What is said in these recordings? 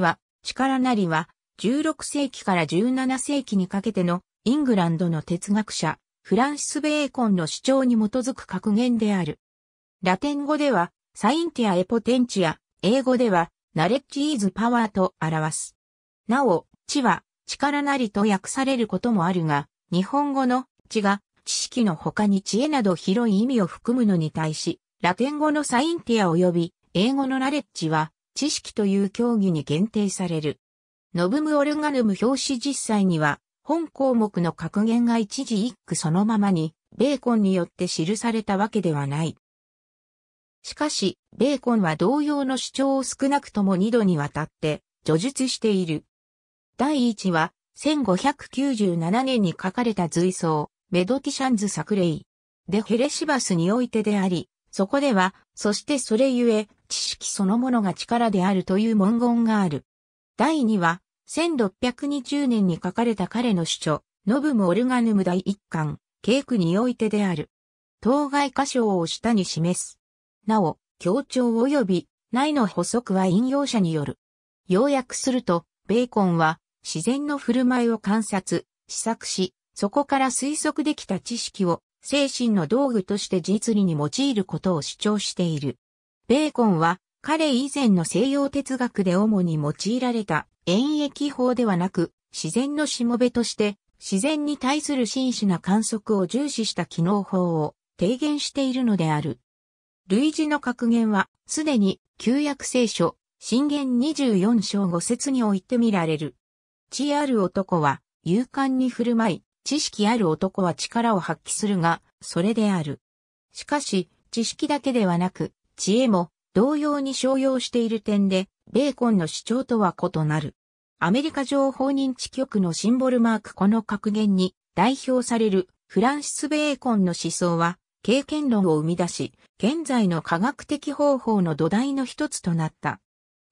は、力なりは、16世紀から17世紀にかけてのイングランドの哲学者、フランシス・ベーコンの主張に基づく格言である。ラテン語では、サインティア・エポテンチア、英語では、ナレッジ・イーズ・パワーと表す。なお、知は、力なりと訳されることもあるが、日本語の知が、知識の他に知恵など広い意味を含むのに対し、ラテン語のサインティア及び、英語のナレッジは、知識という競技に限定される。ノブムオルガヌム表紙実際には、本項目の格言が一字一句そのままに、ベーコンによって記されたわけではない。しかし、ベーコンは同様の主張を少なくとも二度にわたって、叙述している。第一は、1597年に書かれた随想、メドティシャンズ作例でヘレシバスにおいてであり、そこでは、そしてそれゆえ、知識そのものが力であるという文言がある。第2は、1620年に書かれた彼の主著、ノブム・オルガヌム第1巻、ケークにおいてである。当該箇所を下に示す。なお、協調及び内の補足は引用者による。要約すると、ベーコンは自然の振る舞いを観察、試作し、そこから推測できた知識を精神の道具として実利に用いることを主張している。ベーコンは彼以前の西洋哲学で主に用いられた演疫法ではなく自然のしもべとして自然に対する真摯な観測を重視した機能法を提言しているのである。類似の格言はすでに旧約聖書、神言24章5節において見られる。知ある男は勇敢に振る舞い、知識ある男は力を発揮するが、それである。しかし、知識だけではなく、知恵も同様に商用している点で、ベーコンの主張とは異なる。アメリカ情報認知局のシンボルマークこの格言に代表されるフランシス・ベーコンの思想は経験論を生み出し、現在の科学的方法の土台の一つとなった。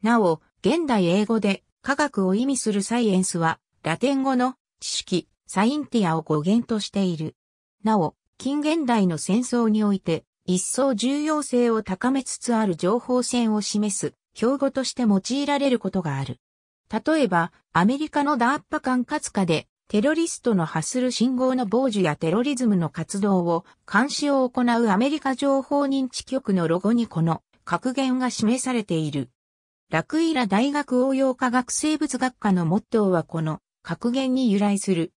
なお、現代英語で科学を意味するサイエンスはラテン語の知識、サインティアを語源としている。なお、近現代の戦争において一層重要性を高めつつある情報戦を示す標語として用いられることがある。例えば、アメリカのダーッパ管轄下で、テロリストの発する信号の傍受やテロリズムの活動を監視を行うアメリカ情報認知局のロゴにこの格言が示されている。ラクイラ大学応用科学生物学科のモットーはこの格言に由来する。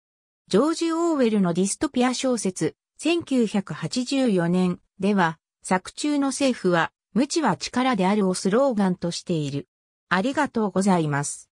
ジョージ・オーウェルのディストピア小説、1984年では、作中の政府は、無知は力であるをスローガンとしている。ありがとうございます。